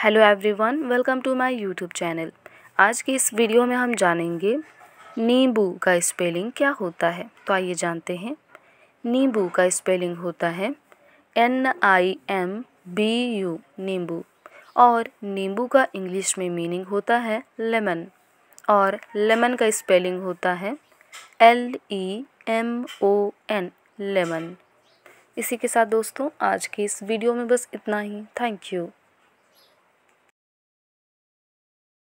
hello everyone welcome to my YouTube channel आज की इस वीडियो में हम जानेंगे नींबू का स्पेलिंग क्या होता है तो आइए जानते हैं नींबू का स्पेलिंग होता है N I M B U नींबू और नींबू का इंग्लिश में मीनिंग होता है लेमन और लेमन का स्पेलिंग होता है L E M O N lemon इसी के साथ दोस्तों आज की इस वीडियो में बस इतना ही थैंक यू